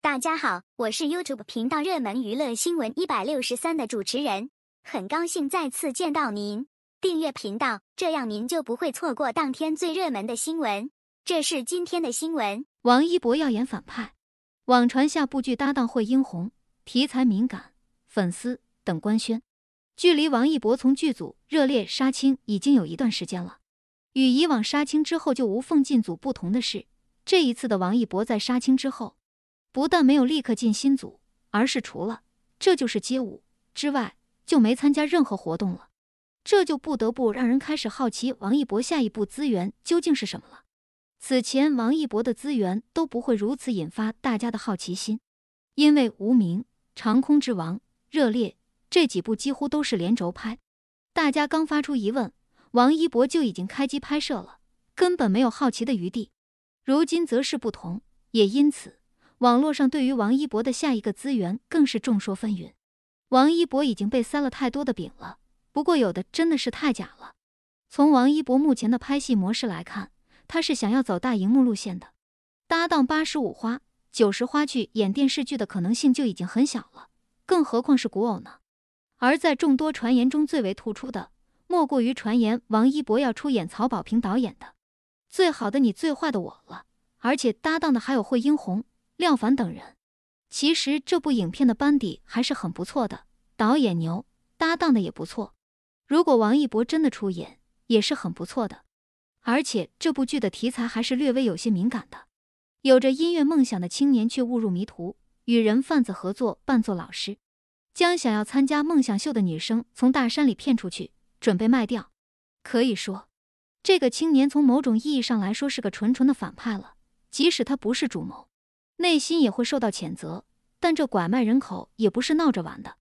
大家好，我是 YouTube 频道热门娱乐新闻一百六十三的主持人，很高兴再次见到您。订阅频道，这样您就不会错过当天最热门的新闻。这是今天的新闻：王一博要演反派，网传下部剧搭档会英红，题材敏感，粉丝等官宣。距离王一博从剧组热烈杀青已经有一段时间了。与以往杀青之后就无缝进组不同的是，这一次的王一博在杀青之后。不但没有立刻进新组，而是除了这就是街舞之外，就没参加任何活动了。这就不得不让人开始好奇王一博下一步资源究竟是什么了。此前王一博的资源都不会如此引发大家的好奇心，因为《无名》《长空之王》《热烈》这几部几乎都是连轴拍，大家刚发出疑问，王一博就已经开机拍摄了，根本没有好奇的余地。如今则是不同，也因此。网络上对于王一博的下一个资源更是众说纷纭，王一博已经被塞了太多的饼了，不过有的真的是太假了。从王一博目前的拍戏模式来看，他是想要走大荧幕路线的，搭档八十五花、九十花剧演电视剧的可能性就已经很小了，更何况是古偶呢？而在众多传言中最为突出的，莫过于传言王一博要出演曹保平导演的《最好的你最坏的我》了，而且搭档的还有惠英红。廖凡等人，其实这部影片的班底还是很不错的，导演牛，搭档的也不错。如果王一博真的出演，也是很不错的。而且这部剧的题材还是略微有些敏感的，有着音乐梦想的青年却误入迷途，与人贩子合作扮作老师，将想要参加梦想秀的女生从大山里骗出去，准备卖掉。可以说，这个青年从某种意义上来说是个纯纯的反派了，即使他不是主谋。内心也会受到谴责，但这拐卖人口也不是闹着玩的。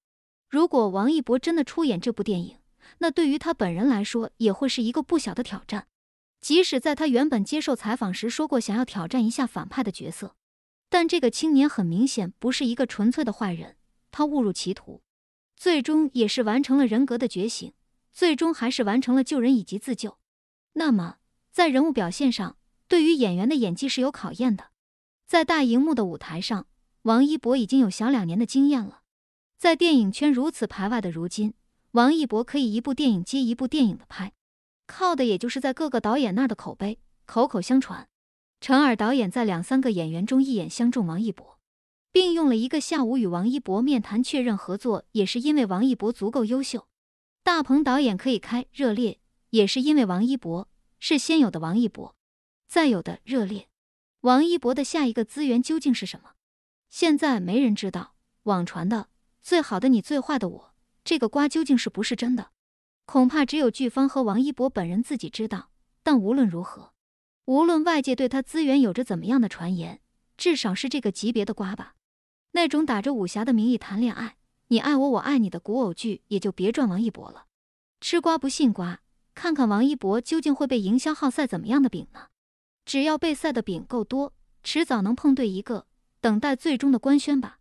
如果王一博真的出演这部电影，那对于他本人来说也会是一个不小的挑战。即使在他原本接受采访时说过想要挑战一下反派的角色，但这个青年很明显不是一个纯粹的坏人，他误入歧途，最终也是完成了人格的觉醒，最终还是完成了救人以及自救。那么，在人物表现上，对于演员的演技是有考验的。在大荧幕的舞台上，王一博已经有小两年的经验了。在电影圈如此排外的如今，王一博可以一部电影接一部电影的拍，靠的也就是在各个导演那儿的口碑口口相传。陈尔导演在两三个演员中一眼相中王一博，并用了一个下午与王一博面谈确认合作，也是因为王一博足够优秀。大鹏导演可以开《热烈》，也是因为王一博是先有的王一博，再有的《热烈》。王一博的下一个资源究竟是什么？现在没人知道。网传的“最好的你，最坏的我”这个瓜究竟是不是真的？恐怕只有剧方和王一博本人自己知道。但无论如何，无论外界对他资源有着怎么样的传言，至少是这个级别的瓜吧。那种打着武侠的名义谈恋爱，“你爱我，我爱你”的古偶剧也就别赚王一博了。吃瓜不信瓜，看看王一博究竟会被营销号塞怎么样的饼呢？只要备赛的饼够多，迟早能碰对一个。等待最终的官宣吧。